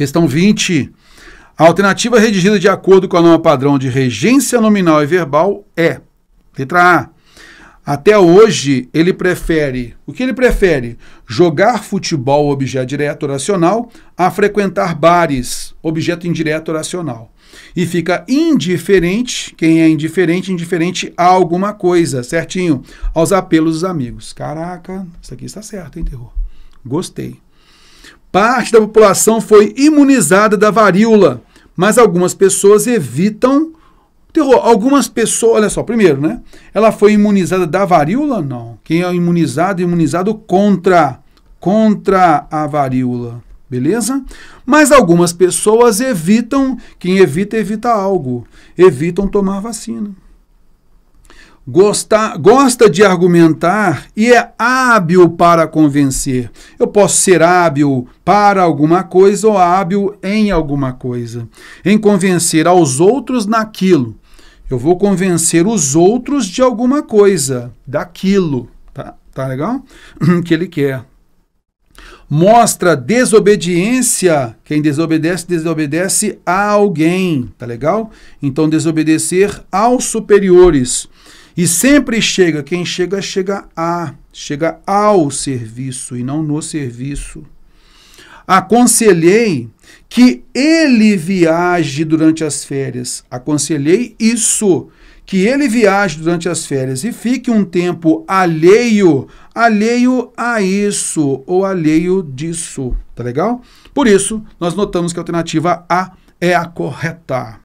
Questão 20. A alternativa redigida de acordo com a norma padrão de regência nominal e verbal é: letra A. Até hoje, ele prefere. O que ele prefere? Jogar futebol, objeto direto oracional, a frequentar bares, objeto indireto oracional e fica indiferente, quem é indiferente, indiferente a alguma coisa, certinho? Aos apelos dos amigos. Caraca, isso aqui está certo, hein, terror? Gostei. Parte da população foi imunizada da varíola, mas algumas pessoas evitam terror. Algumas pessoas, olha só, primeiro, né? Ela foi imunizada da varíola? Não. Quem é imunizado, é imunizado contra, contra a varíola, beleza? Mas algumas pessoas evitam, quem evita, evita algo, evitam tomar vacina gosta, gosta de argumentar e é hábil para convencer. Eu posso ser hábil para alguma coisa ou hábil em alguma coisa, em convencer aos outros naquilo. Eu vou convencer os outros de alguma coisa, daquilo, tá? Tá legal? que ele quer. Mostra desobediência. Quem desobedece, desobedece a alguém, tá legal? Então, desobedecer aos superiores. E sempre chega, quem chega, chega a, chega ao serviço e não no serviço. Aconselhei que ele viaje durante as férias. Aconselhei isso, que ele viaje durante as férias e fique um tempo alheio, alheio a isso ou alheio disso, tá legal? Por isso, nós notamos que a alternativa A é a correta.